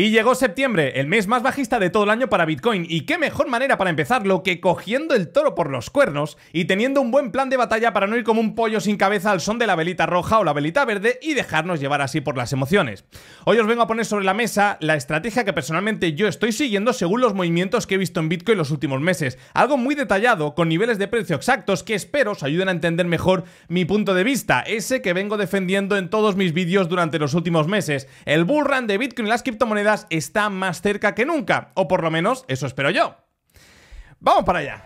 Y llegó septiembre, el mes más bajista de todo el año para Bitcoin, y qué mejor manera para empezarlo que cogiendo el toro por los cuernos y teniendo un buen plan de batalla para no ir como un pollo sin cabeza al son de la velita roja o la velita verde y dejarnos llevar así por las emociones. Hoy os vengo a poner sobre la mesa la estrategia que personalmente yo estoy siguiendo según los movimientos que he visto en Bitcoin los últimos meses, algo muy detallado con niveles de precio exactos que espero os ayuden a entender mejor mi punto de vista, ese que vengo defendiendo en todos mis vídeos durante los últimos meses, el bull de Bitcoin y las criptomonedas está más cerca que nunca, o por lo menos eso espero yo. Vamos para allá.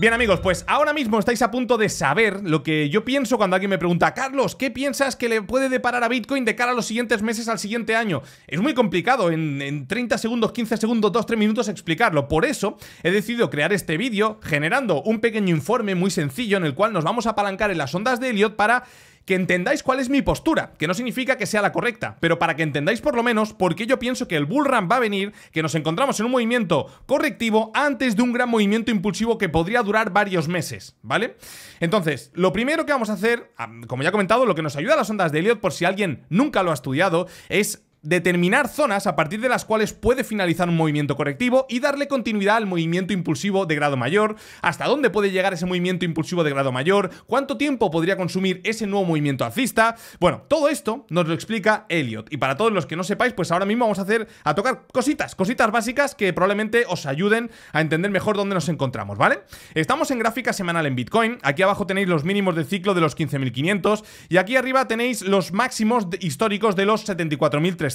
Bien amigos, pues ahora mismo estáis a punto de saber lo que yo pienso cuando alguien me pregunta Carlos, ¿qué piensas que le puede deparar a Bitcoin de cara a los siguientes meses, al siguiente año? Es muy complicado en, en 30 segundos, 15 segundos, 2, 3 minutos explicarlo Por eso he decidido crear este vídeo generando un pequeño informe muy sencillo en el cual nos vamos a apalancar en las ondas de Elliot para que entendáis cuál es mi postura, que no significa que sea la correcta, pero para que entendáis por lo menos por qué yo pienso que el bull va a venir, que nos encontramos en un movimiento correctivo antes de un gran movimiento impulsivo que podría durar varios meses, ¿vale? Entonces, lo primero que vamos a hacer, ah, como ya he comentado, lo que nos ayuda a las ondas de Elliot, por si alguien nunca lo ha estudiado, es determinar zonas a partir de las cuales puede finalizar un movimiento correctivo y darle continuidad al movimiento impulsivo de grado mayor, hasta dónde puede llegar ese movimiento impulsivo de grado mayor, cuánto tiempo podría consumir ese nuevo movimiento alcista. Bueno, todo esto nos lo explica Elliot. Y para todos los que no sepáis, pues ahora mismo vamos a hacer a tocar cositas, cositas básicas que probablemente os ayuden a entender mejor dónde nos encontramos, ¿vale? Estamos en gráfica semanal en Bitcoin, aquí abajo tenéis los mínimos del ciclo de los 15.500 y aquí arriba tenéis los máximos históricos de los 74.300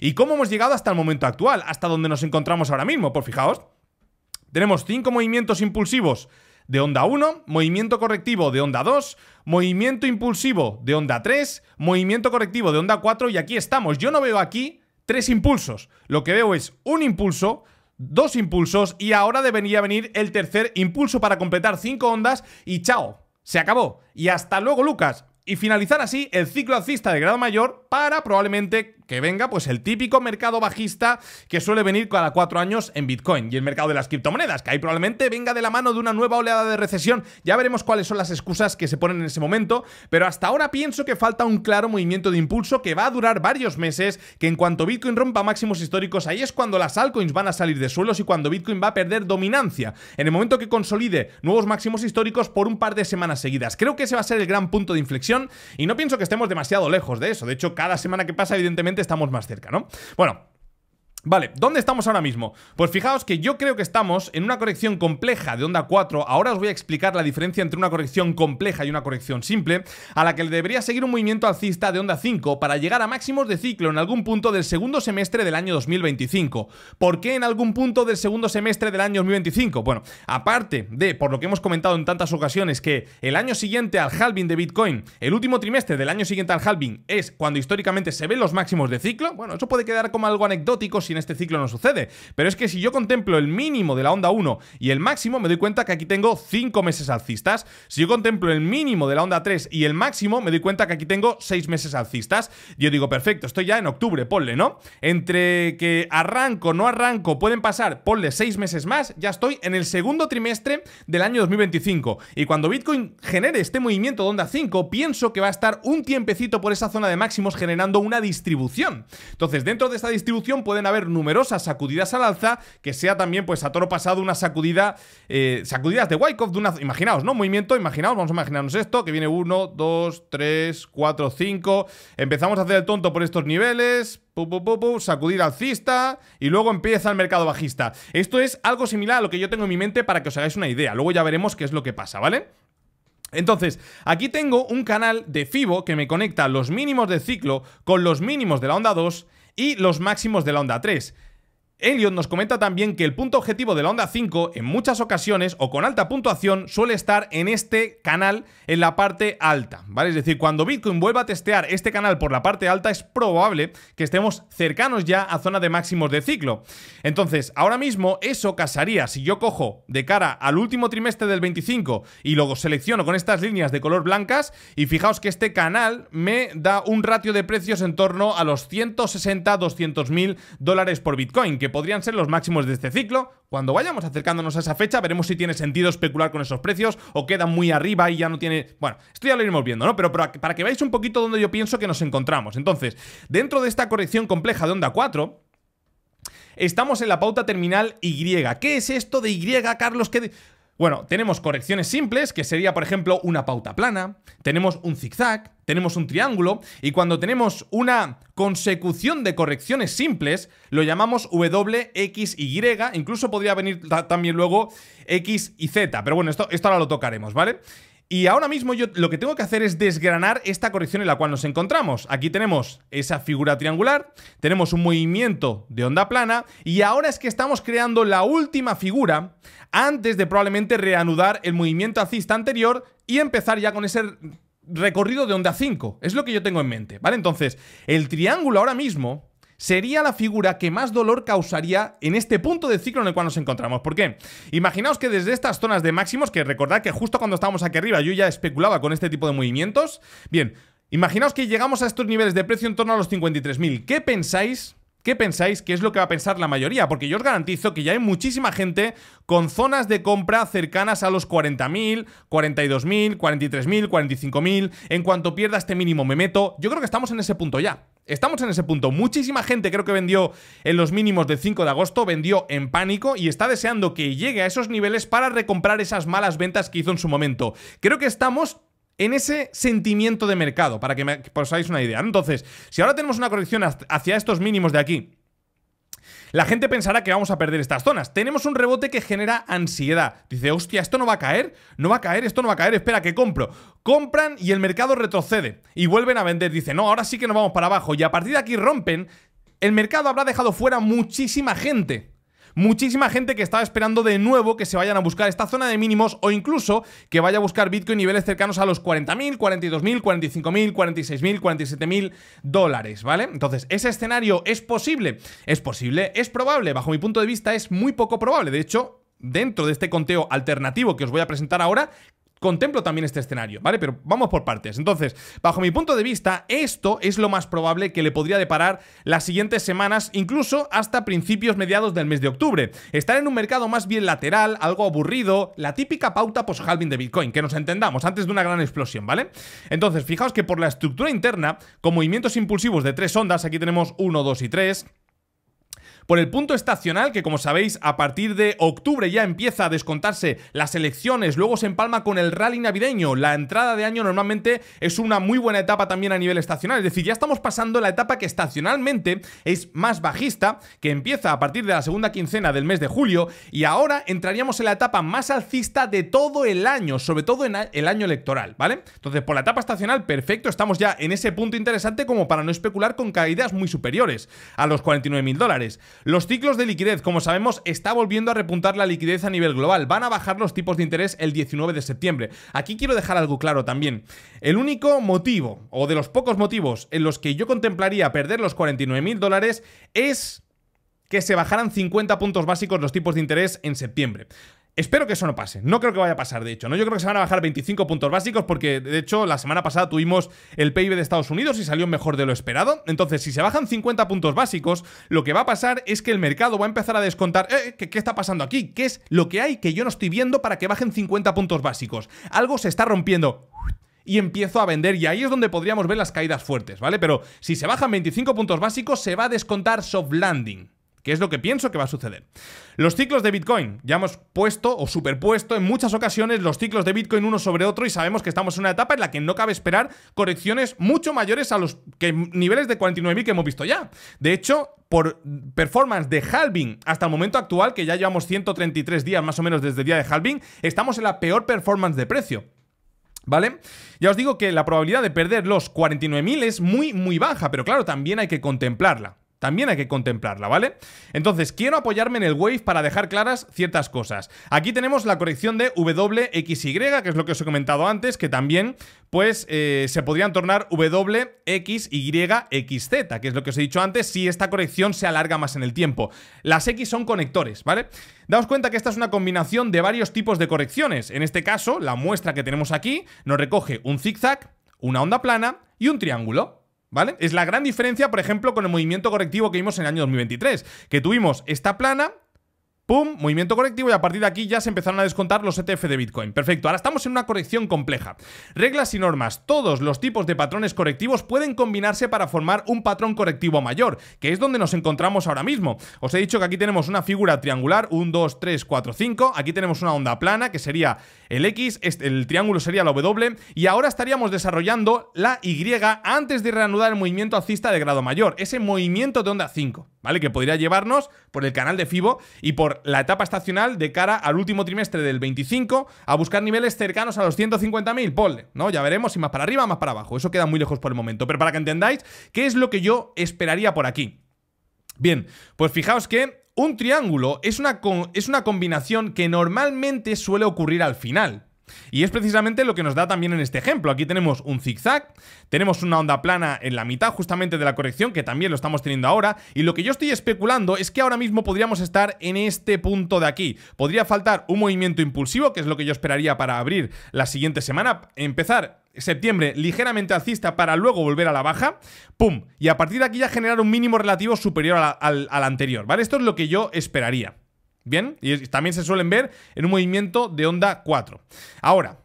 ¿Y cómo hemos llegado hasta el momento actual? Hasta donde nos encontramos ahora mismo. por fijaos, tenemos cinco movimientos impulsivos de onda 1, movimiento correctivo de onda 2, movimiento impulsivo de onda 3, movimiento correctivo de onda 4 y aquí estamos. Yo no veo aquí tres impulsos. Lo que veo es un impulso, dos impulsos y ahora debería venir el tercer impulso para completar cinco ondas y chao, se acabó. Y hasta luego Lucas. Y finalizar así el ciclo alcista de grado mayor para probablemente que venga pues el típico mercado bajista que suele venir cada cuatro años en Bitcoin y el mercado de las criptomonedas, que ahí probablemente venga de la mano de una nueva oleada de recesión. Ya veremos cuáles son las excusas que se ponen en ese momento, pero hasta ahora pienso que falta un claro movimiento de impulso que va a durar varios meses, que en cuanto Bitcoin rompa máximos históricos, ahí es cuando las altcoins van a salir de suelos y cuando Bitcoin va a perder dominancia. En el momento que consolide nuevos máximos históricos por un par de semanas seguidas. Creo que ese va a ser el gran punto de inflexión y no pienso que estemos demasiado lejos de eso. De hecho, cada cada semana que pasa, evidentemente, estamos más cerca, ¿no? Bueno, Vale, ¿dónde estamos ahora mismo? Pues fijaos que yo creo que estamos en una corrección compleja de onda 4. Ahora os voy a explicar la diferencia entre una corrección compleja y una corrección simple, a la que le debería seguir un movimiento alcista de onda 5 para llegar a máximos de ciclo en algún punto del segundo semestre del año 2025. ¿Por qué en algún punto del segundo semestre del año 2025? Bueno, aparte de, por lo que hemos comentado en tantas ocasiones, que el año siguiente al halving de Bitcoin, el último trimestre del año siguiente al halving es cuando históricamente se ven los máximos de ciclo, bueno, eso puede quedar como algo anecdótico este ciclo no sucede. Pero es que si yo contemplo el mínimo de la onda 1 y el máximo, me doy cuenta que aquí tengo 5 meses alcistas. Si yo contemplo el mínimo de la onda 3 y el máximo, me doy cuenta que aquí tengo 6 meses alcistas. Yo digo, perfecto, estoy ya en octubre, ponle, ¿no? Entre que arranco, no arranco, pueden pasar, ponle 6 meses más, ya estoy en el segundo trimestre del año 2025. Y cuando Bitcoin genere este movimiento de onda 5, pienso que va a estar un tiempecito por esa zona de máximos generando una distribución. Entonces, dentro de esta distribución pueden haber numerosas sacudidas al alza, que sea también, pues a toro pasado, una sacudida, eh, sacudidas de Wyckoff, de una, imaginaos, ¿no? Movimiento, imaginaos, vamos a imaginarnos esto, que viene 1, 2, 3, 4, 5, empezamos a hacer el tonto por estos niveles, pu, sacudir alcista y luego empieza el mercado bajista. Esto es algo similar a lo que yo tengo en mi mente para que os hagáis una idea, luego ya veremos qué es lo que pasa, ¿vale? Entonces, aquí tengo un canal de FIBO que me conecta los mínimos de ciclo con los mínimos de la onda 2 y los máximos de la onda 3. Elliot nos comenta también que el punto objetivo de la onda 5 en muchas ocasiones o con alta puntuación suele estar en este canal en la parte alta, ¿vale? Es decir, cuando Bitcoin vuelva a testear este canal por la parte alta es probable que estemos cercanos ya a zona de máximos de ciclo. Entonces, ahora mismo eso casaría si yo cojo de cara al último trimestre del 25 y luego selecciono con estas líneas de color blancas y fijaos que este canal me da un ratio de precios en torno a los 160-200 mil dólares por Bitcoin, que podrían ser los máximos de este ciclo. Cuando vayamos acercándonos a esa fecha, veremos si tiene sentido especular con esos precios o queda muy arriba y ya no tiene... Bueno, esto ya lo iremos viendo, ¿no? Pero para que veáis un poquito donde yo pienso que nos encontramos. Entonces, dentro de esta corrección compleja de onda 4, estamos en la pauta terminal Y. ¿Qué es esto de Y, Carlos? ¿Qué bueno, tenemos correcciones simples, que sería, por ejemplo, una pauta plana, tenemos un zigzag, tenemos un triángulo, y cuando tenemos una consecución de correcciones simples, lo llamamos W, X, Y, incluso podría venir también luego X y Z, pero bueno, esto, esto ahora lo tocaremos, ¿vale? Y ahora mismo yo lo que tengo que hacer es desgranar esta corrección en la cual nos encontramos. Aquí tenemos esa figura triangular, tenemos un movimiento de onda plana y ahora es que estamos creando la última figura antes de probablemente reanudar el movimiento alcista anterior y empezar ya con ese recorrido de onda 5. Es lo que yo tengo en mente, ¿vale? Entonces, el triángulo ahora mismo sería la figura que más dolor causaría en este punto del ciclo en el cual nos encontramos. ¿Por qué? Imaginaos que desde estas zonas de máximos, que recordad que justo cuando estábamos aquí arriba yo ya especulaba con este tipo de movimientos, bien, imaginaos que llegamos a estos niveles de precio en torno a los 53.000. ¿Qué pensáis ¿Qué pensáis ¿Qué es lo que va a pensar la mayoría? Porque yo os garantizo que ya hay muchísima gente con zonas de compra cercanas a los 40.000, 42.000, 43.000, 45.000. En cuanto pierda este mínimo me meto. Yo creo que estamos en ese punto ya. Estamos en ese punto. Muchísima gente creo que vendió en los mínimos del 5 de agosto, vendió en pánico y está deseando que llegue a esos niveles para recomprar esas malas ventas que hizo en su momento. Creo que estamos en ese sentimiento de mercado, para que, me, os hagáis una idea. Entonces, si ahora tenemos una corrección hacia estos mínimos de aquí, la gente pensará que vamos a perder estas zonas. Tenemos un rebote que genera ansiedad. Dice, hostia, esto no va a caer, no va a caer, esto no va a caer, espera que compro. Compran y el mercado retrocede y vuelven a vender. Dice, no, ahora sí que nos vamos para abajo y a partir de aquí rompen. El mercado habrá dejado fuera muchísima gente muchísima gente que estaba esperando de nuevo que se vayan a buscar esta zona de mínimos o incluso que vaya a buscar Bitcoin niveles cercanos a los 40.000, 42.000, 45.000, 46.000, 47.000 dólares, ¿vale? Entonces, ese escenario es posible, es posible, es probable, bajo mi punto de vista es muy poco probable, de hecho, dentro de este conteo alternativo que os voy a presentar ahora, contemplo también este escenario, ¿vale? Pero vamos por partes. Entonces, bajo mi punto de vista, esto es lo más probable que le podría deparar las siguientes semanas, incluso hasta principios mediados del mes de octubre. Estar en un mercado más bien lateral, algo aburrido, la típica pauta post-halving de Bitcoin, que nos entendamos, antes de una gran explosión, ¿vale? Entonces, fijaos que por la estructura interna, con movimientos impulsivos de tres ondas, aquí tenemos uno, dos y tres por el punto estacional, que como sabéis, a partir de octubre ya empieza a descontarse las elecciones, luego se empalma con el rally navideño. La entrada de año normalmente es una muy buena etapa también a nivel estacional, es decir, ya estamos pasando la etapa que estacionalmente es más bajista, que empieza a partir de la segunda quincena del mes de julio, y ahora entraríamos en la etapa más alcista de todo el año, sobre todo en el año electoral, ¿vale? Entonces, por la etapa estacional, perfecto, estamos ya en ese punto interesante como para no especular con caídas muy superiores a los 49.000 dólares. Los ciclos de liquidez, como sabemos, está volviendo a repuntar la liquidez a nivel global. Van a bajar los tipos de interés el 19 de septiembre. Aquí quiero dejar algo claro también. El único motivo, o de los pocos motivos, en los que yo contemplaría perder los 49.000 dólares es que se bajaran 50 puntos básicos los tipos de interés en septiembre. Espero que eso no pase. No creo que vaya a pasar, de hecho. ¿no? Yo creo que se van a bajar 25 puntos básicos porque, de hecho, la semana pasada tuvimos el PIB de Estados Unidos y salió mejor de lo esperado. Entonces, si se bajan 50 puntos básicos, lo que va a pasar es que el mercado va a empezar a descontar eh, eh, ¿qué, ¿qué, está pasando aquí? ¿Qué es lo que hay que yo no estoy viendo para que bajen 50 puntos básicos? Algo se está rompiendo y empiezo a vender. Y ahí es donde podríamos ver las caídas fuertes, ¿vale? Pero si se bajan 25 puntos básicos, se va a descontar soft landing que es lo que pienso que va a suceder. Los ciclos de Bitcoin. Ya hemos puesto o superpuesto en muchas ocasiones los ciclos de Bitcoin uno sobre otro y sabemos que estamos en una etapa en la que no cabe esperar correcciones mucho mayores a los que, niveles de 49.000 que hemos visto ya. De hecho, por performance de halving hasta el momento actual, que ya llevamos 133 días más o menos desde el día de halving, estamos en la peor performance de precio. ¿Vale? Ya os digo que la probabilidad de perder los 49.000 es muy, muy baja, pero claro, también hay que contemplarla. También hay que contemplarla, ¿vale? Entonces, quiero apoyarme en el Wave para dejar claras ciertas cosas. Aquí tenemos la corrección de WXY, que es lo que os he comentado antes, que también pues eh, se podrían tornar WXYXZ, que es lo que os he dicho antes, si esta corrección se alarga más en el tiempo. Las X son conectores, ¿vale? Daos cuenta que esta es una combinación de varios tipos de correcciones. En este caso, la muestra que tenemos aquí nos recoge un zigzag, una onda plana y un triángulo. ¿Vale? Es la gran diferencia, por ejemplo, con el movimiento correctivo que vimos en el año 2023, que tuvimos esta plana Pum, movimiento correctivo y a partir de aquí ya se empezaron a descontar los ETF de Bitcoin. Perfecto, ahora estamos en una corrección compleja. Reglas y normas. Todos los tipos de patrones correctivos pueden combinarse para formar un patrón correctivo mayor, que es donde nos encontramos ahora mismo. Os he dicho que aquí tenemos una figura triangular, 1, 2, 3, 4, 5. Aquí tenemos una onda plana, que sería el X, este, el triángulo sería la W. Y ahora estaríamos desarrollando la Y antes de reanudar el movimiento alcista de grado mayor, ese movimiento de onda 5. ¿vale? Que podría llevarnos por el canal de FIBO y por la etapa estacional de cara al último trimestre del 25 a buscar niveles cercanos a los 150.000, ¿no? Ya veremos si más para arriba, más para abajo. Eso queda muy lejos por el momento. Pero para que entendáis qué es lo que yo esperaría por aquí. Bien, pues fijaos que un triángulo es una, es una combinación que normalmente suele ocurrir al final, y es precisamente lo que nos da también en este ejemplo. Aquí tenemos un zigzag, tenemos una onda plana en la mitad justamente de la corrección, que también lo estamos teniendo ahora, y lo que yo estoy especulando es que ahora mismo podríamos estar en este punto de aquí. Podría faltar un movimiento impulsivo, que es lo que yo esperaría para abrir la siguiente semana, empezar septiembre ligeramente alcista para luego volver a la baja, ¡pum! Y a partir de aquí ya generar un mínimo relativo superior al, al anterior, ¿vale? Esto es lo que yo esperaría. Bien, y también se suelen ver en un movimiento de onda 4. Ahora,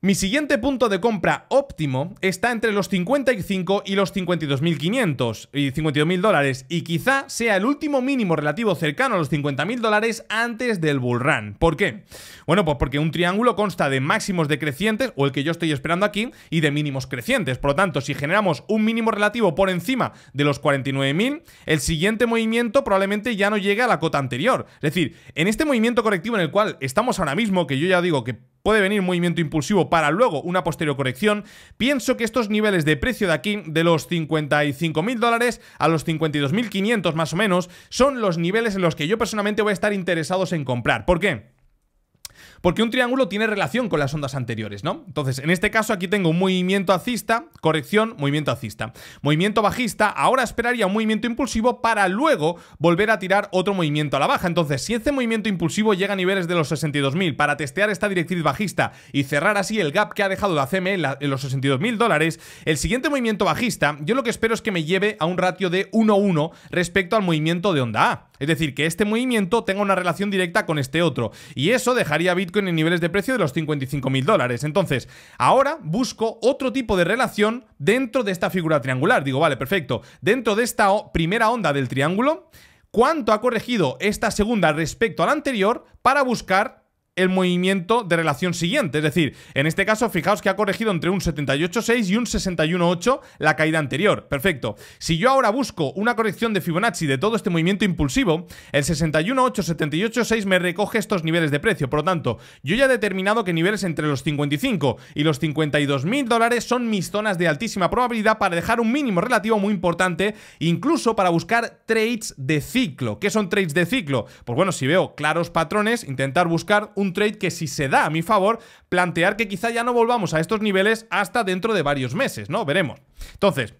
mi siguiente punto de compra óptimo está entre los 55 y los 52.500 y 52.000 dólares y quizá sea el último mínimo relativo cercano a los 50.000 dólares antes del bull run. ¿Por qué? Bueno, pues porque un triángulo consta de máximos decrecientes o el que yo estoy esperando aquí y de mínimos crecientes. Por lo tanto, si generamos un mínimo relativo por encima de los 49.000, el siguiente movimiento probablemente ya no llegue a la cota anterior. Es decir, en este movimiento correctivo en el cual estamos ahora mismo, que yo ya digo que puede venir un movimiento impulsivo para luego una posterior corrección, pienso que estos niveles de precio de aquí, de los 55.000 dólares a los 52.500 más o menos, son los niveles en los que yo personalmente voy a estar interesados en comprar. ¿Por qué? Porque un triángulo tiene relación con las ondas anteriores, ¿no? Entonces, en este caso aquí tengo un movimiento alcista, corrección, movimiento alcista. Movimiento bajista, ahora esperaría un movimiento impulsivo para luego volver a tirar otro movimiento a la baja. Entonces, si este movimiento impulsivo llega a niveles de los 62.000 para testear esta directriz bajista y cerrar así el gap que ha dejado la CME en, en los 62.000 dólares, el siguiente movimiento bajista, yo lo que espero es que me lleve a un ratio de 1-1 respecto al movimiento de onda A. Es decir, que este movimiento tenga una relación directa con este otro. Y eso dejaría Bitcoin en niveles de precio de los 55.000 mil dólares. Entonces, ahora busco otro tipo de relación dentro de esta figura triangular. Digo, vale, perfecto. Dentro de esta primera onda del triángulo, ¿cuánto ha corregido esta segunda respecto a la anterior para buscar el movimiento de relación siguiente. Es decir, en este caso, fijaos que ha corregido entre un 78.6 y un 61.8 la caída anterior. Perfecto. Si yo ahora busco una corrección de Fibonacci de todo este movimiento impulsivo, el 61.8, 78.6 me recoge estos niveles de precio. Por lo tanto, yo ya he determinado que niveles entre los 55 y los 52.000 dólares son mis zonas de altísima probabilidad para dejar un mínimo relativo muy importante, incluso para buscar trades de ciclo. ¿Qué son trades de ciclo? Pues bueno, si veo claros patrones, intentar buscar un un trade que si se da a mi favor, plantear que quizá ya no volvamos a estos niveles hasta dentro de varios meses, ¿no? Veremos. Entonces,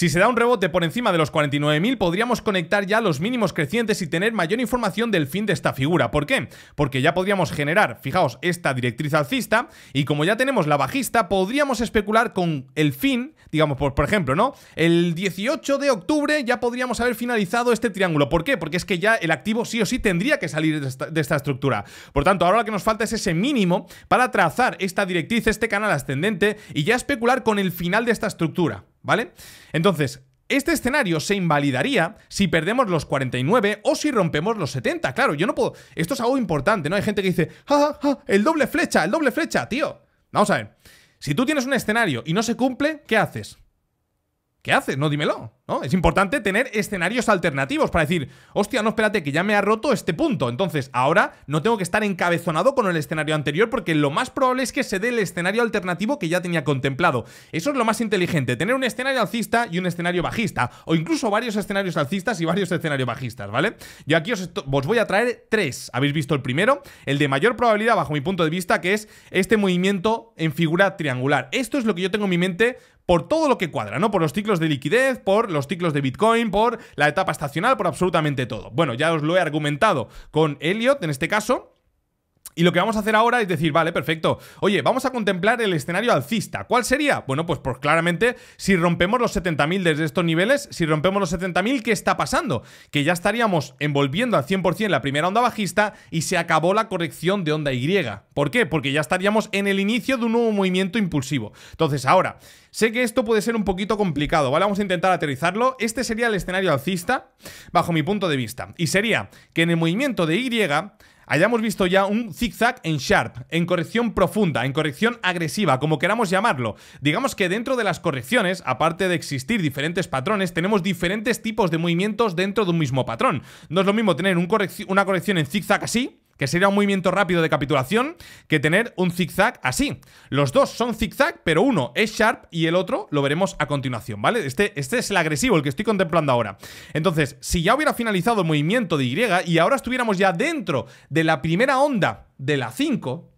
si se da un rebote por encima de los 49.000, podríamos conectar ya los mínimos crecientes y tener mayor información del fin de esta figura. ¿Por qué? Porque ya podríamos generar, fijaos, esta directriz alcista y como ya tenemos la bajista, podríamos especular con el fin, digamos, por, ejemplo, ¿no? El 18 de octubre ya podríamos haber finalizado este triángulo. ¿Por qué? Porque es que ya el activo sí o sí tendría que salir de esta estructura. Por tanto, ahora lo que nos falta es ese mínimo para trazar esta directriz, este canal ascendente y ya especular con el final de esta estructura. ¿vale? Entonces, este escenario se invalidaría si perdemos los 49 o si rompemos los 70. Claro, yo no puedo... Esto es algo importante, ¿no? Hay gente que dice, ¡Ja, ja, el doble flecha, el doble flecha, tío. Vamos a ver. Si tú tienes un escenario y no se cumple, ¿qué haces? ¿Qué haces? No, dímelo. ¿no? Es importante tener escenarios alternativos para decir, hostia, no, espérate, que ya me ha roto este punto. Entonces, ahora no tengo que estar encabezonado con el escenario anterior porque lo más probable es que se dé el escenario alternativo que ya tenía contemplado. Eso es lo más inteligente, tener un escenario alcista y un escenario bajista, o incluso varios escenarios alcistas y varios escenarios bajistas, ¿vale? Yo aquí os, os voy a traer tres. Habéis visto el primero, el de mayor probabilidad bajo mi punto de vista, que es este movimiento en figura triangular. Esto es lo que yo tengo en mi mente por todo lo que cuadra, ¿no? Por los ciclos de liquidez, por los ciclos de Bitcoin, por la etapa estacional, por absolutamente todo. Bueno, ya os lo he argumentado con Elliot en este caso. Y lo que vamos a hacer ahora es decir, vale, perfecto. Oye, vamos a contemplar el escenario alcista. ¿Cuál sería? Bueno, pues, pues claramente, si rompemos los 70.000 desde estos niveles, si rompemos los 70.000, ¿qué está pasando? Que ya estaríamos envolviendo al 100% la primera onda bajista y se acabó la corrección de onda Y. ¿Por qué? Porque ya estaríamos en el inicio de un nuevo movimiento impulsivo. Entonces, ahora, sé que esto puede ser un poquito complicado, ¿vale? Vamos a intentar aterrizarlo. Este sería el escenario alcista, bajo mi punto de vista. Y sería que en el movimiento de Y hayamos visto ya un zigzag en sharp, en corrección profunda, en corrección agresiva, como queramos llamarlo. Digamos que dentro de las correcciones, aparte de existir diferentes patrones, tenemos diferentes tipos de movimientos dentro de un mismo patrón. No es lo mismo tener una corrección en zigzag así, que sería un movimiento rápido de capitulación, que tener un zigzag así. Los dos son zigzag, pero uno es sharp y el otro lo veremos a continuación, ¿vale? Este, este es el agresivo, el que estoy contemplando ahora. Entonces, si ya hubiera finalizado el movimiento de Y y ahora estuviéramos ya dentro de la primera onda de la 5,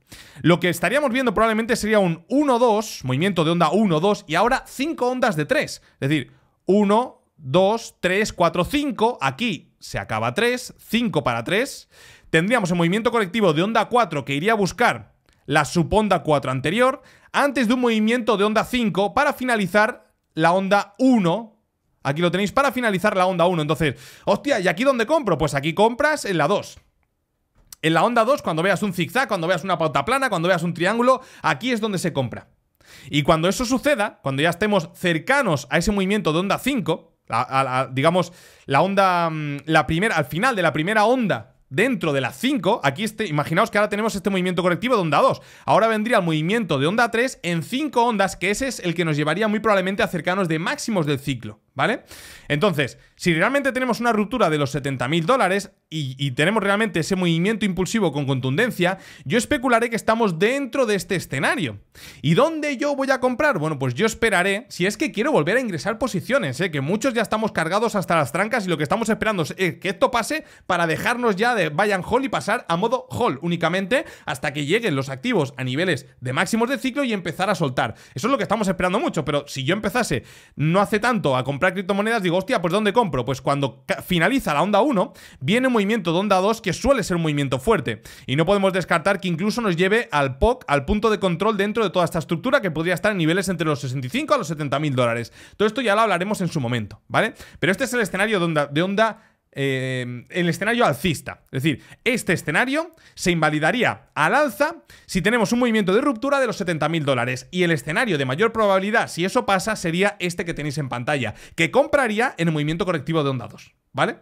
lo que estaríamos viendo probablemente sería un 1-2, movimiento de onda 1-2, y ahora 5 ondas de 3. Es decir, 1, 2, 3, 4, 5, aquí se acaba 3, 5 para 3, tendríamos el movimiento colectivo de onda 4 que iría a buscar la subonda 4 anterior, antes de un movimiento de onda 5 para finalizar la onda 1. Aquí lo tenéis para finalizar la onda 1. Entonces, hostia, ¿y aquí dónde compro? Pues aquí compras en la 2. En la onda 2, cuando veas un zigzag, cuando veas una pauta plana, cuando veas un triángulo, aquí es donde se compra. Y cuando eso suceda, cuando ya estemos cercanos a ese movimiento de onda 5, digamos, la onda, mm, la primera, al final de la primera onda dentro de las 5, aquí este, imaginaos que ahora tenemos este movimiento correctivo de onda 2. Ahora vendría el movimiento de onda 3 en 5 ondas, que ese es el que nos llevaría muy probablemente a cercanos de máximos del ciclo, ¿Vale? Entonces, si realmente tenemos una ruptura de los 70.000 mil dólares y, tenemos realmente ese movimiento impulsivo con contundencia, yo especularé que estamos dentro de este escenario. ¿Y dónde yo voy a comprar? Bueno, pues yo esperaré, si es que quiero volver a ingresar posiciones, ¿eh? que muchos ya estamos cargados hasta las trancas y lo que estamos esperando es eh, que esto pase para dejarnos ya de vayan Hall y pasar a modo Hall únicamente hasta que lleguen los activos a niveles de máximos de ciclo y empezar a soltar. Eso es lo que estamos esperando mucho, pero si yo empezase no hace tanto a comprar comprar criptomonedas, digo, hostia, pues ¿dónde compro? Pues cuando finaliza la onda 1, viene un movimiento de onda 2 que suele ser un movimiento fuerte. Y no podemos descartar que incluso nos lleve al POC, al punto de control dentro de toda esta estructura que podría estar en niveles entre los 65 a los 70 mil dólares. Todo esto ya lo hablaremos en su momento, ¿vale? Pero este es el escenario de de onda eh, el escenario alcista. Es decir, este escenario se invalidaría al alza si tenemos un movimiento de ruptura de los 70.000 dólares. Y el escenario de mayor probabilidad, si eso pasa, sería este que tenéis en pantalla, que compraría en el movimiento correctivo de onda 2. ¿Vale?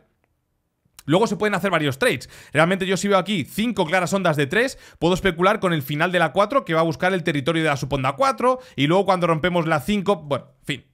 Luego se pueden hacer varios trades. Realmente yo si veo aquí 5 claras ondas de 3, puedo especular con el final de la 4 que va a buscar el territorio de la suponda 4 y luego cuando rompemos la 5, bueno, fin,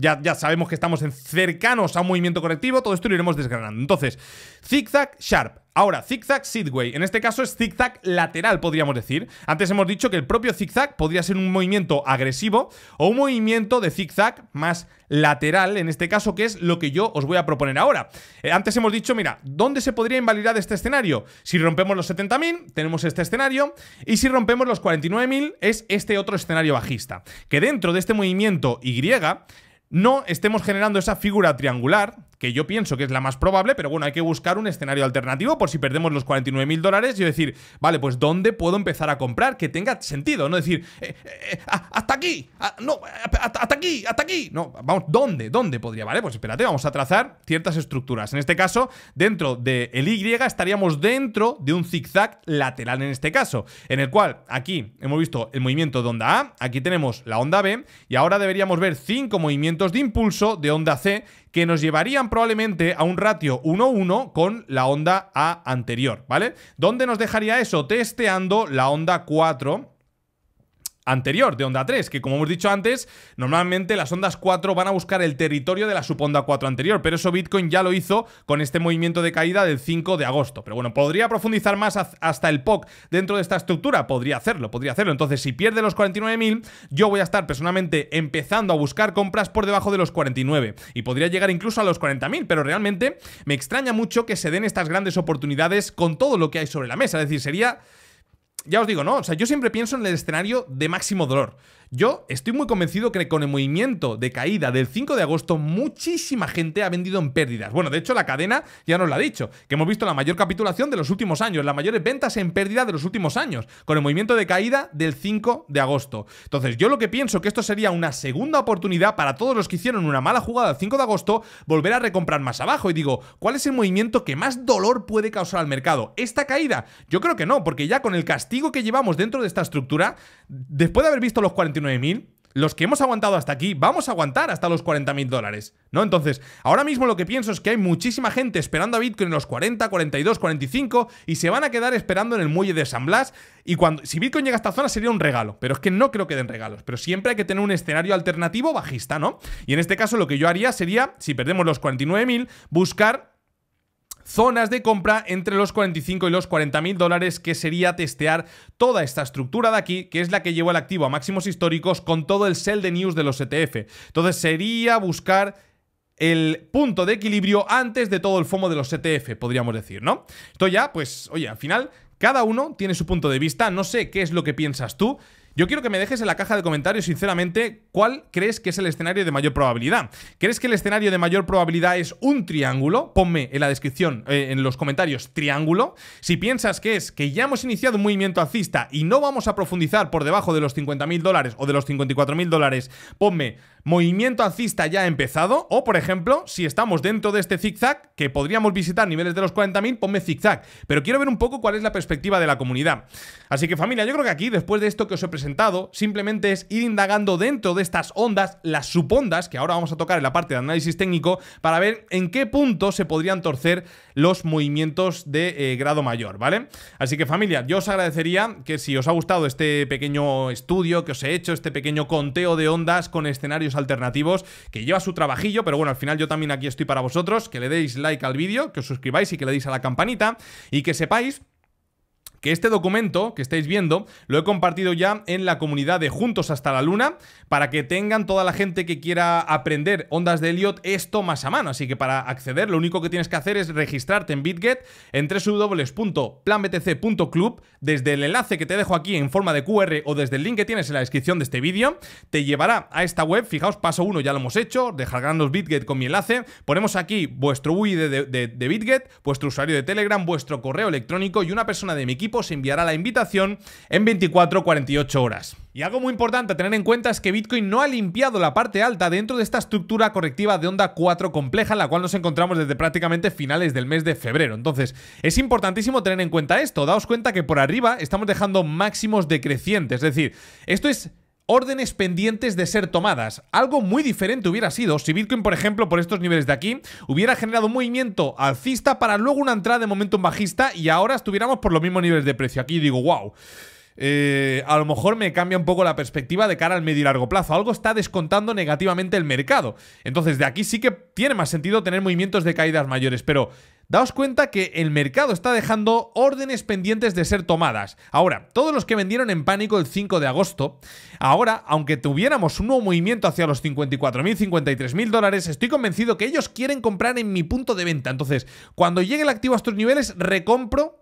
ya, sabemos que estamos en cercanos a un movimiento correctivo, todo esto lo iremos desgranando. Entonces, zigzag, sharp. Ahora, zigzag sideway. En este caso es zigzag lateral, podríamos decir. Antes hemos dicho que el propio zigzag podría ser un movimiento agresivo o un movimiento de zigzag más lateral, en este caso, que es lo que yo os voy a proponer ahora. Eh, antes hemos dicho, mira, ¿dónde se podría invalidar este escenario? Si rompemos los 70.000, tenemos este escenario. Y si rompemos los 49.000, es este otro escenario bajista. Que dentro de este movimiento Y no estemos generando esa figura triangular, que yo pienso que es la más probable, pero bueno, hay que buscar un escenario alternativo por si perdemos los 49.000 mil dólares y decir, vale, pues ¿dónde puedo empezar a comprar? Que tenga sentido, no decir, eh, eh, eh, ah, hasta aquí, ah, no, hasta, aquí, hasta aquí. No, vamos, ¿dónde? ¿Dónde podría? Vale, pues espérate, vamos a trazar ciertas estructuras. En este caso, dentro del el Y estaríamos dentro de un zigzag lateral en este caso, en el cual aquí hemos visto el movimiento de onda A, aquí tenemos la onda B y ahora deberíamos ver cinco movimientos de impulso de onda C que nos llevarían probablemente a un ratio 1-1 con la onda A anterior, ¿vale? ¿Dónde nos dejaría eso? Testeando la onda 4 anterior, de onda 3, que como hemos dicho antes, normalmente las ondas 4 van a buscar el territorio de la subonda 4 anterior, pero eso Bitcoin ya lo hizo con este movimiento de caída del 5 de agosto. Pero bueno, podría profundizar más hasta el POC dentro de esta estructura, podría hacerlo, podría hacerlo. Entonces, si pierde los 49.000, yo voy a estar personalmente empezando a buscar compras por debajo de los 49 y podría llegar incluso a los 40.000, pero realmente me extraña mucho que se den estas grandes oportunidades con todo lo que hay sobre la mesa, es decir, sería ya os digo, ¿no? O sea, yo siempre pienso en el escenario de máximo dolor. Yo estoy muy convencido que con el movimiento de caída del 5 de agosto, muchísima gente ha vendido en pérdidas. Bueno, de hecho, la cadena ya nos lo ha dicho, que hemos visto la mayor capitulación de los últimos años, las mayores ventas en pérdida de los últimos años, con el movimiento de caída del 5 de agosto. Entonces, yo lo que pienso que esto sería una segunda oportunidad para todos los que hicieron una mala jugada el 5 de agosto, volver a recomprar más abajo. Y digo, ¿cuál es el movimiento que más dolor puede causar al mercado? ¿Esta caída? Yo creo que no, porque ya con el castigo que llevamos dentro de esta estructura, después de haber visto los 40 49.000, los que hemos aguantado hasta aquí, vamos a aguantar hasta los 40.000 dólares, ¿no? Entonces, ahora mismo lo que pienso es que hay muchísima gente esperando a Bitcoin en los 40, 42, 45 y se van a quedar esperando en el muelle de San Blas y cuando, si Bitcoin llega a esta zona sería un regalo, pero es que no creo que den regalos, pero siempre hay que tener un escenario alternativo bajista, ¿no? Y en este caso lo que yo haría sería, si perdemos los 49.000, buscar zonas de compra entre los 45 y los 40 mil dólares, que sería testear toda esta estructura de aquí, que es la que llevó el activo a máximos históricos con todo el sell de news de los ETF. Entonces sería buscar el punto de equilibrio antes de todo el FOMO de los ETF, podríamos decir, ¿no? Esto ya, pues, oye, al final cada uno tiene su punto de vista, no sé qué es lo que piensas tú. Yo quiero que me dejes en la caja de comentarios, sinceramente, cuál crees que es el escenario de mayor probabilidad. ¿Crees que el escenario de mayor probabilidad es un triángulo? Ponme en la descripción, eh, en los comentarios, triángulo. Si piensas que es que ya hemos iniciado un movimiento alcista y no vamos a profundizar por debajo de los 50.000 dólares o de los 54.000 dólares, ponme movimiento alcista ya ha empezado, o por ejemplo, si estamos dentro de este zigzag, que podríamos visitar niveles de los 40.000, ponme zigzag. Pero quiero ver un poco cuál es la perspectiva de la comunidad. Así que familia, yo creo que aquí, después de esto que os he presentado, simplemente es ir indagando dentro de estas ondas, las subondas, que ahora vamos a tocar en la parte de análisis técnico, para ver en qué punto se podrían torcer los movimientos de eh, grado mayor, ¿vale? Así que familia, yo os agradecería que si os ha gustado este pequeño estudio que os he hecho, este pequeño conteo de ondas con escenarios alternativos, que lleva su trabajillo, pero bueno, al final yo también aquí estoy para vosotros, que le deis like al vídeo, que os suscribáis y que le deis a la campanita y que sepáis que este documento que estáis viendo lo he compartido ya en la comunidad de Juntos hasta la Luna para que tengan toda la gente que quiera aprender ondas de Elliot esto más a mano. Así que para acceder lo único que tienes que hacer es registrarte en BitGet en www.planbtc.club desde el enlace que te dejo aquí en forma de QR o desde el link que tienes en la descripción de este vídeo. Te llevará a esta web. Fijaos, paso 1 ya lo hemos hecho. los BitGet con mi enlace. Ponemos aquí vuestro UID de, de BitGet, vuestro usuario de Telegram, vuestro correo electrónico y una persona de mi equipo se enviará la invitación en 24-48 horas. Y algo muy importante a tener en cuenta es que Bitcoin no ha limpiado la parte alta dentro de esta estructura correctiva de onda 4 compleja, en la cual nos encontramos desde prácticamente finales del mes de febrero. Entonces, es importantísimo tener en cuenta esto. Daos cuenta que por arriba estamos dejando máximos decrecientes. Es decir, esto es órdenes pendientes de ser tomadas. Algo muy diferente hubiera sido si Bitcoin, por ejemplo, por estos niveles de aquí, hubiera generado un movimiento alcista para luego una entrada de momento bajista y ahora estuviéramos por los mismos niveles de precio. Aquí digo, wow. Eh, a lo mejor me cambia un poco la perspectiva de cara al medio y largo plazo. Algo está descontando negativamente el mercado. Entonces, de aquí sí que tiene más sentido tener movimientos de caídas mayores, pero Daos cuenta que el mercado está dejando órdenes pendientes de ser tomadas. Ahora, todos los que vendieron en pánico el 5 de agosto, ahora, aunque tuviéramos un nuevo movimiento hacia los 54.000, 53.000 dólares, estoy convencido que ellos quieren comprar en mi punto de venta. Entonces, cuando llegue el activo a estos niveles, recompro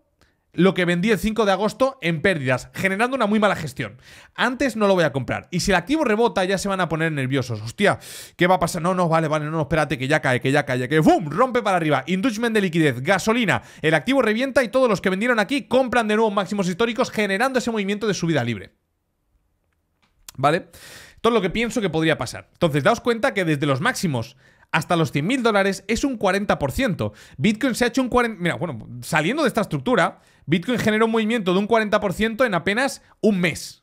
lo que vendí el 5 de agosto en pérdidas, generando una muy mala gestión. Antes no lo voy a comprar. Y si el activo rebota, ya se van a poner nerviosos. Hostia, ¿qué va a pasar? No, no, vale, vale, no, espérate, que ya cae, que ya cae, que ¡boom! Rompe para arriba. Inducement de liquidez, gasolina. El activo revienta y todos los que vendieron aquí compran de nuevo máximos históricos, generando ese movimiento de subida libre. ¿Vale? Todo lo que pienso que podría pasar. Entonces, daos cuenta que desde los máximos hasta los 100.000 dólares es un 40%. Bitcoin se ha hecho un 40%. Mira, bueno, saliendo de esta estructura, Bitcoin generó un movimiento de un 40% en apenas un mes.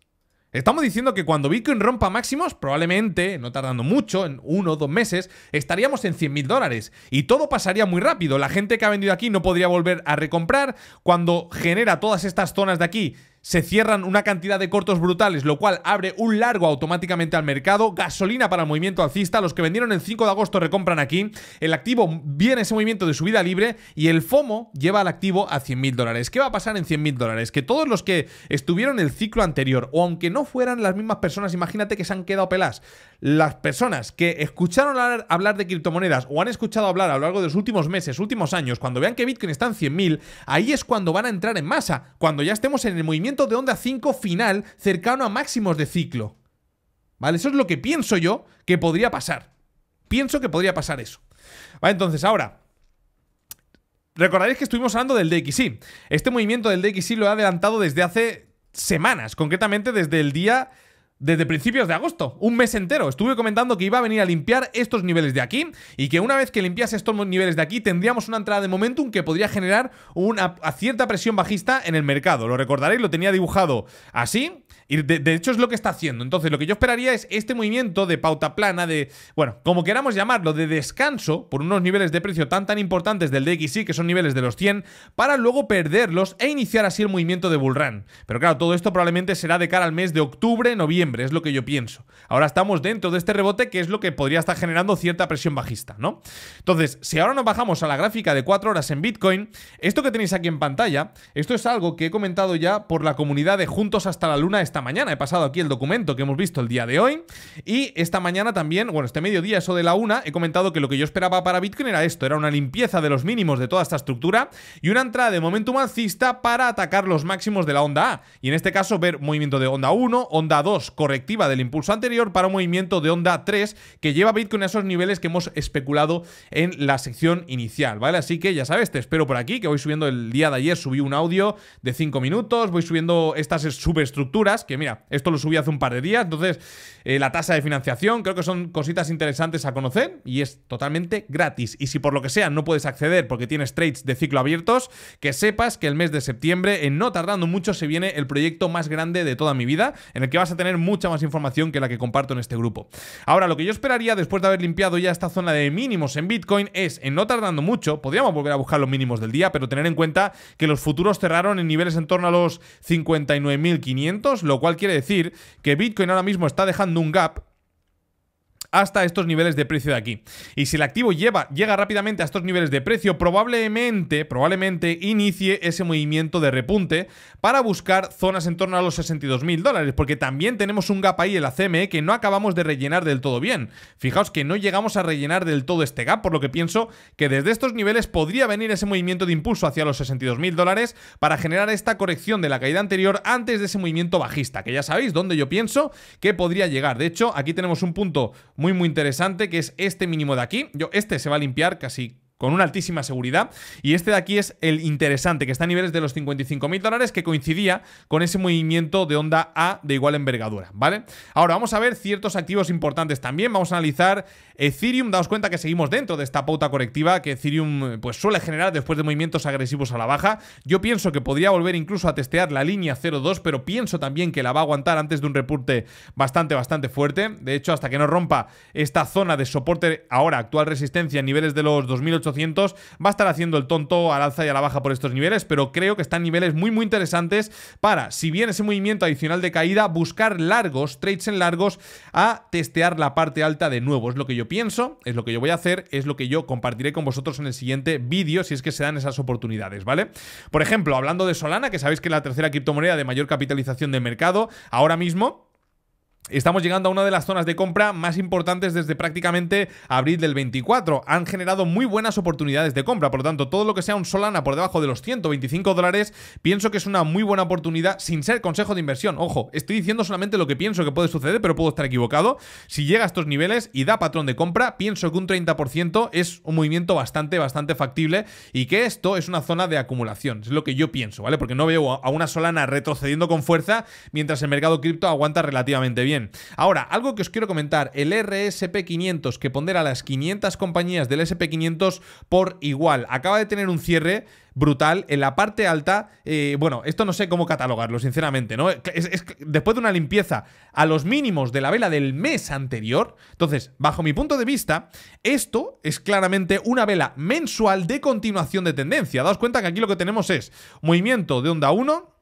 Estamos diciendo que cuando Bitcoin rompa máximos, probablemente, no tardando mucho, en uno o dos meses, estaríamos en 100.000 mil dólares. Y todo pasaría muy rápido. La gente que ha vendido aquí no podría volver a recomprar. Cuando genera todas estas zonas de aquí, se cierran una cantidad de cortos brutales, lo cual abre un largo automáticamente al mercado. Gasolina para el movimiento alcista. Los que vendieron el 5 de agosto recompran aquí. El activo viene ese movimiento de subida libre y el FOMO lleva al activo a 100.000 dólares. ¿Qué va a pasar en 100.000 dólares? Que todos los que estuvieron en el ciclo anterior, o aunque no fueran las mismas personas, imagínate que se han quedado pelas, las personas que escucharon hablar de criptomonedas o han escuchado hablar a lo largo de los últimos meses, últimos años, cuando vean que Bitcoin está en 100.000, ahí es cuando van a entrar en masa, cuando ya estemos en el movimiento de onda 5 final cercano a máximos de ciclo. ¿Vale? Eso es lo que pienso yo que podría pasar. Pienso que podría pasar eso. Vale, entonces ahora, Recordaréis que estuvimos hablando del DXY. Este movimiento del DXY lo he adelantado desde hace semanas, concretamente desde el día desde principios de agosto, un mes entero. Estuve comentando que iba a venir a limpiar estos niveles de aquí y que una vez que limpiase estos niveles de aquí tendríamos una entrada de momentum que podría generar una cierta presión bajista en el mercado. Lo recordaréis, lo tenía dibujado así, de, hecho es lo que está haciendo. Entonces, lo que yo esperaría es este movimiento de pauta plana, de, bueno, como queramos llamarlo, de descanso por unos niveles de precio tan tan importantes del DXY, que son niveles de los 100, para luego perderlos e iniciar así el movimiento de bull Pero claro, todo esto probablemente será de cara al mes de octubre, noviembre, es lo que yo pienso. Ahora estamos dentro de este rebote, que es lo que podría estar generando cierta presión bajista, ¿no? Entonces, si ahora nos bajamos a la gráfica de 4 horas en Bitcoin, esto que tenéis aquí en pantalla, esto es algo que he comentado ya por la comunidad de Juntos hasta la Luna esta mañana. He pasado aquí el documento que hemos visto el día de hoy. Y esta mañana también, bueno, este mediodía, eso de la una, he comentado que lo que yo esperaba para Bitcoin era esto: era una limpieza de los mínimos de toda esta estructura y una entrada de momentum alcista para atacar los máximos de la onda A. Y en este caso, ver movimiento de onda 1, onda 2, correctiva del impulso anterior para un movimiento de onda 3 que lleva Bitcoin a esos niveles que hemos especulado en la sección inicial, ¿vale? Así que ya sabes, te espero por aquí, que voy subiendo el día de ayer, subí un audio de 5 minutos, voy subiendo estas subestructuras que mira, esto lo subí hace un par de días, entonces eh, la tasa de financiación, creo que son cositas interesantes a conocer y es totalmente gratis. Y si por lo que sea no puedes acceder porque tienes trades de ciclo abiertos, que sepas que el mes de septiembre, en eh, no tardando mucho, se viene el proyecto más grande de toda mi vida, en el que vas a tener mucha más información que la que comparto en este grupo. Ahora, lo que yo esperaría después de haber limpiado ya esta zona de mínimos en Bitcoin es, en no tardando mucho, podríamos volver a buscar los mínimos del día, pero tener en cuenta que los futuros cerraron en niveles en torno a los 59.500, lo cual quiere decir que Bitcoin ahora mismo está dejando un gap hasta estos niveles de precio de aquí. Y si el activo lleva, llega rápidamente a estos niveles de precio, probablemente, probablemente inicie ese movimiento de repunte para buscar zonas en torno a los 62.000 dólares, porque también tenemos un gap ahí en la CME que no acabamos de rellenar del todo bien. Fijaos que no llegamos a rellenar del todo este gap, por lo que pienso que desde estos niveles podría venir ese movimiento de impulso hacia los 62.000 dólares para generar esta corrección de la caída anterior antes de ese movimiento bajista, que ya sabéis dónde yo pienso que podría llegar. De hecho, aquí tenemos un punto muy muy interesante, que es este mínimo de aquí. Yo, este se va a limpiar casi con una altísima seguridad. Y este de aquí es el interesante, que está a niveles de los 55.000 dólares, que coincidía con ese movimiento de onda A de igual envergadura, ¿vale? Ahora vamos a ver ciertos activos importantes también. Vamos a analizar Ethereum. Daos cuenta que seguimos dentro de esta pauta correctiva que Ethereum eh, pues, suele generar después de movimientos agresivos a la baja. Yo pienso que podría volver incluso a testear la línea 0.2, pero pienso también que la va a aguantar antes de un reporte bastante, bastante fuerte. De hecho, hasta que no rompa esta zona de soporte, ahora actual resistencia a niveles de los 2.800 Va a estar haciendo el tonto al alza y a la baja por estos niveles, pero creo que están niveles muy, muy interesantes para, si bien ese movimiento adicional de caída, buscar largos, trades en largos, a testear la parte alta de nuevo. Es lo que yo pienso, es lo que yo voy a hacer, es lo que yo compartiré con vosotros en el siguiente vídeo, si es que se dan esas oportunidades, ¿vale? Por ejemplo, hablando de Solana, que sabéis que es la tercera criptomoneda de mayor capitalización de mercado, ahora mismo Estamos llegando a una de las zonas de compra más importantes desde prácticamente abril del 24. Han generado muy buenas oportunidades de compra, por lo tanto, todo lo que sea un Solana por debajo de los 125 dólares, pienso que es una muy buena oportunidad sin ser consejo de inversión. Ojo, estoy diciendo solamente lo que pienso que puede suceder, pero puedo estar equivocado. Si llega a estos niveles y da patrón de compra, pienso que un 30% es un movimiento bastante, bastante factible y que esto es una zona de acumulación. Es lo que yo pienso, ¿vale? Porque no veo a una Solana retrocediendo con fuerza mientras el mercado cripto aguanta relativamente bien. Ahora, algo que os quiero comentar, el RSP500 que pondera las 500 compañías del SP500 por igual, acaba de tener un cierre brutal. En la parte alta, eh, bueno, esto no sé cómo catalogarlo, sinceramente, ¿no? Es, después de una limpieza a los mínimos de la vela del mes anterior, entonces, bajo mi punto de vista, esto es claramente una vela mensual de continuación de tendencia. Daos cuenta que aquí lo que tenemos es movimiento de onda 1,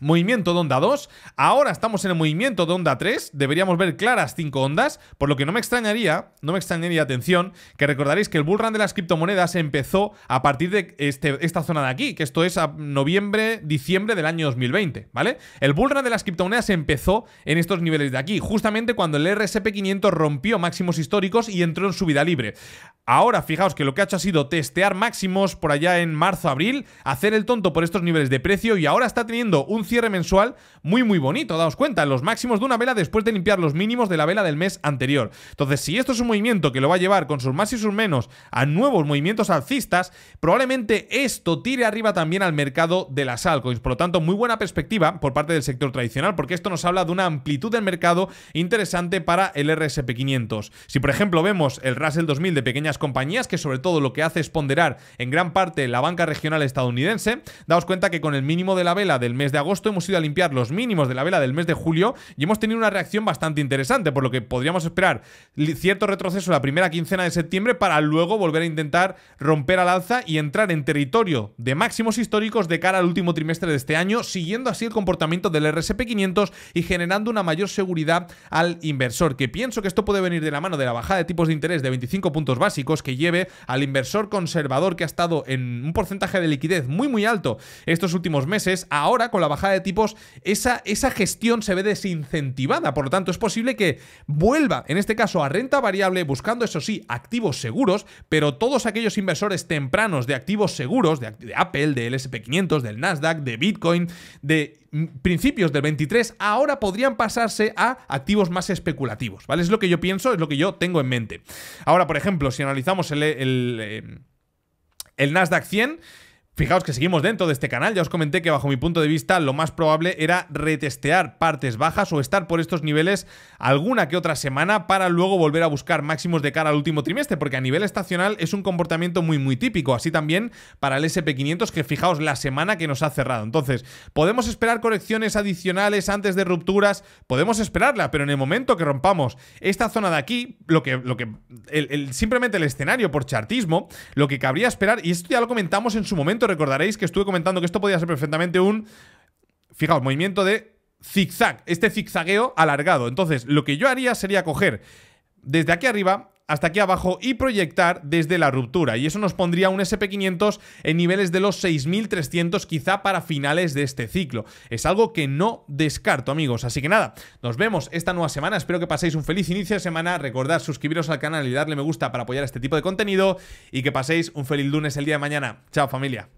movimiento de onda 2. Ahora estamos en el movimiento de onda 3. Deberíamos ver claras 5 ondas, por lo que no me extrañaría, no me extrañaría, atención, que recordaréis que el bullrun de las criptomonedas empezó a partir de este, esta zona de aquí, que esto es a noviembre, diciembre del año 2020, ¿vale? El bullrun de las criptomonedas empezó en estos niveles de aquí, justamente cuando el RSP500 rompió máximos históricos y entró en subida libre. Ahora, fijaos que lo que ha hecho ha sido testear máximos por allá en marzo-abril, hacer el tonto por estos niveles de precio y ahora está teniendo un cierre mensual muy muy bonito, daos cuenta, los máximos de una vela después de limpiar los mínimos de la vela del mes anterior. Entonces, si esto es un movimiento que lo va a llevar con sus más y sus menos a nuevos movimientos alcistas, probablemente esto tire arriba también al mercado de las altcoins. Por lo tanto, muy buena perspectiva por parte del sector tradicional, porque esto nos habla de una amplitud del mercado interesante para el RSP 500. Si por ejemplo vemos el Russell 2000 de pequeñas compañías, que sobre todo lo que hace es ponderar en gran parte la banca regional estadounidense, daos cuenta que con el mínimo de la vela del mes de agosto, hemos ido a limpiar los mínimos de la vela del mes de julio y hemos tenido una reacción bastante interesante, por lo que podríamos esperar cierto retroceso la primera quincena de septiembre para luego volver a intentar romper al alza y entrar en territorio de máximos históricos de cara al último trimestre de este año, siguiendo así el comportamiento del RSP 500 y generando una mayor seguridad al inversor, que pienso que esto puede venir de la mano de la bajada de tipos de interés de 25 puntos básicos que lleve al inversor conservador que ha estado en un porcentaje de liquidez muy muy alto estos últimos meses, ahora con la bajada de tipos, esa, esa gestión se ve desincentivada. Por lo tanto, es posible que vuelva, en este caso, a renta variable, buscando, eso sí, activos seguros, pero todos aquellos inversores tempranos de activos seguros, de, de Apple, de SP500, del Nasdaq, de Bitcoin, de mm, principios del 23, ahora podrían pasarse a activos más especulativos, ¿vale? Es lo que yo pienso, es lo que yo tengo en mente. Ahora, por ejemplo, si analizamos el, el eh, Nasdaq 100, Fijaos que seguimos dentro de este canal, ya os comenté que bajo mi punto de vista lo más probable era retestear partes bajas o estar por estos niveles alguna que otra semana para luego volver a buscar máximos de cara al último trimestre, porque a nivel estacional es un comportamiento muy muy típico, así también para el SP500 que fijaos la semana que nos ha cerrado. Entonces, podemos esperar correcciones adicionales antes de rupturas, podemos esperarla, pero en el momento que rompamos esta zona de aquí, lo que, lo que simplemente el escenario por chartismo, lo que cabría esperar, y esto ya lo comentamos en su momento, recordaréis que estuve comentando que esto podía ser perfectamente un, fijaos, movimiento de zigzag, este zigzagueo alargado. Entonces, lo que yo haría sería coger desde aquí arriba hasta aquí abajo y proyectar desde la ruptura. Y eso nos pondría un SP500 en niveles de los 6300 quizá para finales de este ciclo. Es algo que no descarto, amigos. Así que nada, nos vemos esta nueva semana. Espero que paséis un feliz inicio de semana. Recordad suscribiros al canal y darle me gusta para apoyar este tipo de contenido. Y que paséis un feliz lunes el día de mañana. Chao familia.